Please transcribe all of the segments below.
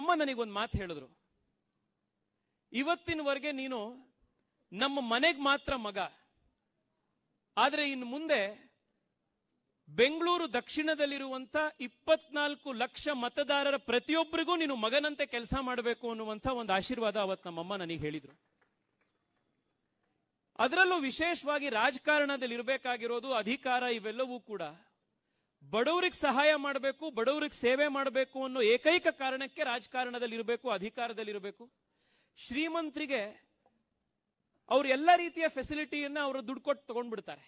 ಅಮ್ಮ ನನಗೊಂದು ಮಾತು ಹೇಳಿದ್ರು ಇವತ್ತಿನವರೆಗೆ ನೀನು ನಮ್ಮ ಮನೆಗೆ ಮಾತ್ರ ಮಗ ಆದರೆ ಇನ್ನು ಮುಂದೆ ಬೆಂಗಳೂರು ದಕ್ಷಿಣದಲ್ಲಿರುವಂಥ ಇಪ್ಪತ್ನಾಲ್ಕು ಲಕ್ಷ ಮತದಾರರ ಪ್ರತಿಯೊಬ್ಬರಿಗೂ ನೀನು ಮಗನಂತೆ ಕೆಲಸ ಮಾಡಬೇಕು ಅನ್ನುವಂಥ ಒಂದು ಆಶೀರ್ವಾದ ಅವತ್ತು ನಮ್ಮಮ್ಮ ನನಗೆ ಹೇಳಿದರು ಅದರಲ್ಲೂ ವಿಶೇಷವಾಗಿ ರಾಜಕಾರಣದಲ್ಲಿ ಇರಬೇಕಾಗಿರೋದು ಅಧಿಕಾರ ಇವೆಲ್ಲವೂ ಕೂಡ ಬಡವರಿಗೆ ಸಹಾಯ ಮಾಡಬೇಕು ಬಡವರಿಗೆ ಸೇವೆ ಮಾಡಬೇಕು ಅನ್ನೋ ಏಕೈಕ ಕಾರಣಕ್ಕೆ ರಾಜಕಾರಣದಲ್ಲಿ ಇರಬೇಕು ಅಧಿಕಾರದಲ್ಲಿ ಇರಬೇಕು ಶ್ರೀಮಂತರಿಗೆ ಅವ್ರ ಎಲ್ಲ ರೀತಿಯ ಫೆಸಿಲಿಟಿಯನ್ನ ಅವರು ದುಡ್ಡು ಕೊಟ್ಟು ತಗೊಂಡ್ಬಿಡ್ತಾರೆ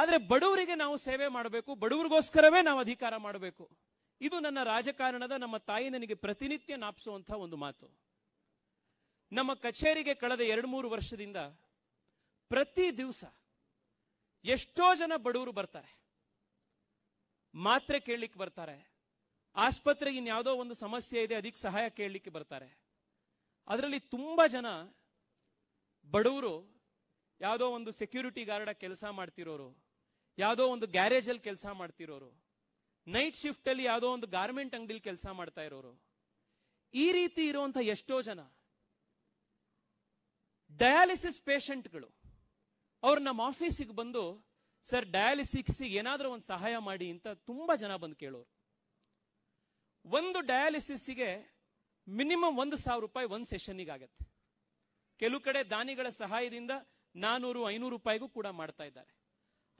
ಆದ್ರೆ ಬಡವರಿಗೆ ನಾವು ಸೇವೆ ಮಾಡಬೇಕು ಬಡವರಿಗೋಸ್ಕರವೇ ನಾವು ಅಧಿಕಾರ ಮಾಡಬೇಕು ಇದು ನನ್ನ ರಾಜಕಾರಣದ ನಮ್ಮ ತಾಯಿ ನನಗೆ ಪ್ರತಿನಿತ್ಯ ನಾಪಿಸುವಂತಹ ಒಂದು ಮಾತು ನಮ್ಮ ಕಚೇರಿಗೆ ಕಳೆದ ಎರಡು ಮೂರು ವರ್ಷದಿಂದ ಪ್ರತಿ ದಿವಸ ಎಷ್ಟೋ ಜನ ಬಡವರು ಬರ್ತಾರೆ ಮಾತ್ರೆ ಕೇಳಲಿಕ್ಕೆ ಬರ್ತಾರೆ ಆಸ್ಪತ್ರೆಗೆ ಇನ್ಯಾವುದೋ ಒಂದು ಸಮಸ್ಯೆ ಇದೆ ಅದಕ್ಕೆ ಸಹಾಯ ಕೇಳಲಿಕ್ಕೆ ಬರ್ತಾರೆ ಅದರಲ್ಲಿ ತುಂಬ ಜನ ಬಡವರು ಯಾವುದೋ ಒಂದು ಸೆಕ್ಯೂರಿಟಿ ಗಾರ್ಡ್ ಕೆಲಸ ಮಾಡ್ತಿರೋರು ಯಾವುದೋ ಒಂದು ಗ್ಯಾರೇಜಲ್ಲಿ ಕೆಲಸ ಮಾಡ್ತಿರೋರು ನೈಟ್ ಶಿಫ್ಟ್ ಅಲ್ಲಿ ಯಾವುದೋ ಒಂದು ಗಾರ್ಮೆಂಟ್ ಅಂಗಡಿಲಿ ಕೆಲಸ ಮಾಡ್ತಾ ಇರೋರು ಈ ರೀತಿ ಇರುವಂತಹ ಎಷ್ಟೋ ಜನ ಡಯಾಲಿಸಿಸ್ ಪೇಷಂಟ್ಗಳು ಅವ್ರು ನಮ್ಮ ಆಫೀಸಿಗೆ ಬಂದು ಸರ್ ಡಯಾಲಿಸಿಕ್ಸಿಗೆ ಏನಾದರೂ ಒಂದು ಸಹಾಯ ಮಾಡಿ ಅಂತ ತುಂಬಾ ಜನ ಬಂದು ಕೇಳೋರು ಒಂದು ಡಯಾಲಿಸಿಸ್ಗೆ ಮಿನಿಮಮ್ ಒಂದು ಸಾವಿರ ರೂಪಾಯಿ ಒಂದು ಸೆಷನ್ಗೆ ಆಗತ್ತೆ ಕೆಲವು ಕಡೆ ದಾನಿಗಳ ಸಹಾಯದಿಂದ ನಾನೂರು ಐನೂರು ರೂಪಾಯಿಗೂ ಕೂಡ ಮಾಡ್ತಾ ಇದ್ದಾರೆ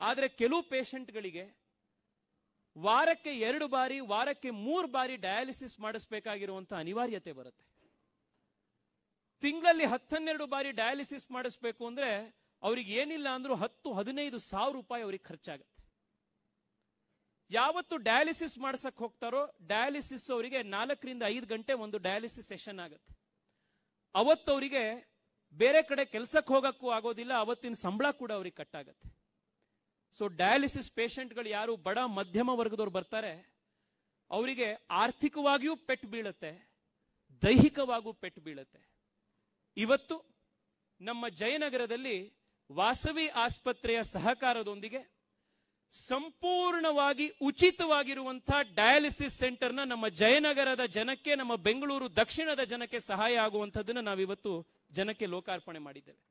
ಆದರೆ ಕೆಲವು ಪೇಷಂಟ್ಗಳಿಗೆ ವಾರಕ್ಕೆ ಎರಡು ಬಾರಿ ವಾರಕ್ಕೆ ಮೂರು ಬಾರಿ ಡಯಾಲಿಸಿಸ್ ಮಾಡಿಸ್ಬೇಕಾಗಿರುವಂತ ಅನಿವಾರ್ಯತೆ ಬರುತ್ತೆ ತಿಂಗಳಲ್ಲಿ ಹತ್ತನ್ನೆರಡು ಬಾರಿ ಡಯಾಲಿಸಿಸ್ ಮಾಡಿಸ್ಬೇಕು ಅಂದ್ರೆ ಅವ್ರಿಗೆ ಏನಿಲ್ಲ ಅಂದ್ರೂ ಹತ್ತು ಹದಿನೈದು ಸಾವಿರ ರೂಪಾಯಿ ಅವ್ರಿಗೆ ಖರ್ಚಾಗತ್ತೆ ಯಾವತ್ತು ಡಯಾಲಿಸಿಸ್ ಮಾಡ್ಸಕ್ ಹೋಗ್ತಾರೋ ಡಯಾಲಿಸಿಸ್ ಅವರಿಗೆ ನಾಲ್ಕರಿಂದ ಐದು ಗಂಟೆ ಒಂದು ಡಯಾಲಿಸಿಸ್ ಸೆಷನ್ ಆಗುತ್ತೆ ಅವರಿಗೆ ಬೇರೆ ಕಡೆ ಕೆಲಸಕ್ಕೆ ಹೋಗಕ್ಕೂ ಆಗೋದಿಲ್ಲ ಅವತ್ತಿನ ಸಂಬಳ ಕೂಡ ಅವ್ರಿಗೆ ಕಟ್ಟಾಗತ್ತೆ ಸೊ ಡಯಾಲಿಸಿಸ್ ಪೇಷಂಟ್ಗಳು ಯಾರು ಬಡ ಮಧ್ಯಮ ವರ್ಗದವ್ರು ಬರ್ತಾರೆ ಅವರಿಗೆ ಆರ್ಥಿಕವಾಗಿಯೂ ಪೆಟ್ ಬೀಳುತ್ತೆ ದೈಹಿಕವಾಗೂ ಪೆಟ್ಟು ಬೀಳುತ್ತೆ ಇವತ್ತು ನಮ್ಮ ಜಯನಗರದಲ್ಲಿ ವಾಸವಿ ಆಸ್ಪತ್ರೆಯ ಸಹಕಾರದೊಂದಿಗೆ ಸಂಪೂರ್ಣವಾಗಿ ಉಚಿತವಾಗಿರುವಂತಹ ಡಯಾಲಿಸಿಸ್ ಸೆಂಟರ್ನ ನಮ್ಮ ಜಯನಗರದ ಜನಕ್ಕೆ ನಮ್ಮ ಬೆಂಗಳೂರು ದಕ್ಷಿಣದ ಜನಕ್ಕೆ ಸಹಾಯ ಆಗುವಂಥದ್ದನ್ನು ನಾವಿವತ್ತು ಜನಕ್ಕೆ ಲೋಕಾರ್ಪಣೆ ಮಾಡಿದ್ದೇವೆ